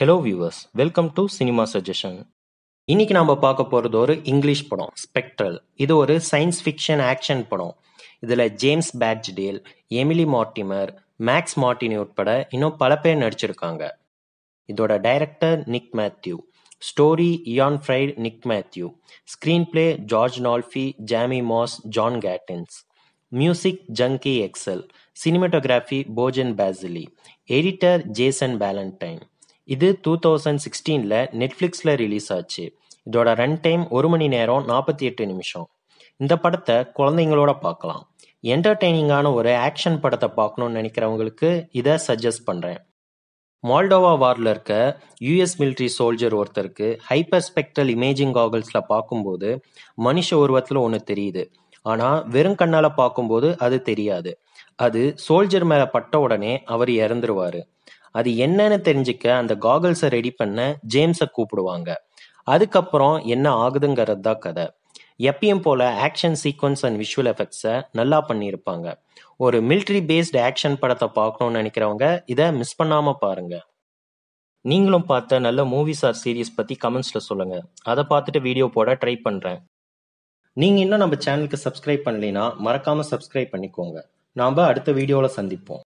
hello viewers welcome to cinema suggestion இன்னைக்கு நம்ம பார்க்க போகிறது ஒரு இங்கிலீஷ் படம் ஸ்பெக்ட்ரல் இது ஒரு சயின்ஸ் ஃபிக்ஷன் ஆக்ஷன் படம் இதில் James Badge Dale Emily Mortimer Max Martini உட்பட இன்னும் பல பேர் நடிச்சிருக்காங்க இதோட director Nic Mathieu story Ian Fried Nic Mathieu screenplay George Nolfi Jamie Moss John Gatins music Junkie XL cinematography Bojan Bazelli editor Jason Ballantine இது two thousand சிக்ஸ்டீனில் நெட்ஃப்ளிக்ஸில் release ஆச்சு இதோட ரன் டைம் ஒரு மணி நேரம் நாற்பத்தி எட்டு நிமிஷம் இந்த படத்தை குழந்தைங்களோட பார்க்கலாம் என்டர்டெய்னிங்கான ஒரு ஆக்ஷன் படத்தை பார்க்கணும்னு நினைக்கிறவங்களுக்கு இதை சஜஸ்ட் பண்ணுறேன் மால்டோவா வார்ல இருக்க யூஎஸ் மிலிட்ரி சோல்ஜர் ஒருத்தருக்கு ஹைப்பர் ஸ்பெக்ட்ரல் இமேஜிங் காகிள்ஸில் பார்க்கும்போது மனுஷ உருவத்தில் ஒன்று தெரியுது ஆனால் வெறும் கண்ணால் பார்க்கும்போது அது தெரியாது அது சோல்ஜர் மேலே பட்ட உடனே அவர் இறந்துருவார் அது என்னன்னு தெரிஞ்சுக்க அந்த காகல்ஸை ரெடி பண்ண ஜேம்ஸை கூப்பிடுவாங்க அதுக்கப்புறம் என்ன ஆகுதுங்கிறது தான் கதை எப்பயும் போல ஆக்ஷன் சீக்வன்ஸ் அண்ட் விஷுவல் எஃபெக்ட்ஸை நல்லா பண்ணியிருப்பாங்க ஒரு மிலிட்ரி பேஸ்டு ஆக்ஷன் படத்தை பார்க்கணும்னு நினைக்கிறவங்க இதை மிஸ் பண்ணாமல் பாருங்க நீங்களும் பார்த்த நல்ல மூவிஸ் ஆர் சீரீஸ் பற்றி கமெண்ட்ஸில் சொல்லுங்கள் அதை பார்த்துட்டு வீடியோ போட ட்ரை பண்ணுறேன் நீங்கள் இன்னும் நம்ம சேனலுக்கு சப்ஸ்கிரைப் பண்ணலைன்னா மறக்காமல் சப்ஸ்கிரைப் பண்ணிக்கோங்க நாம் அடுத்த வீடியோவில் சந்திப்போம்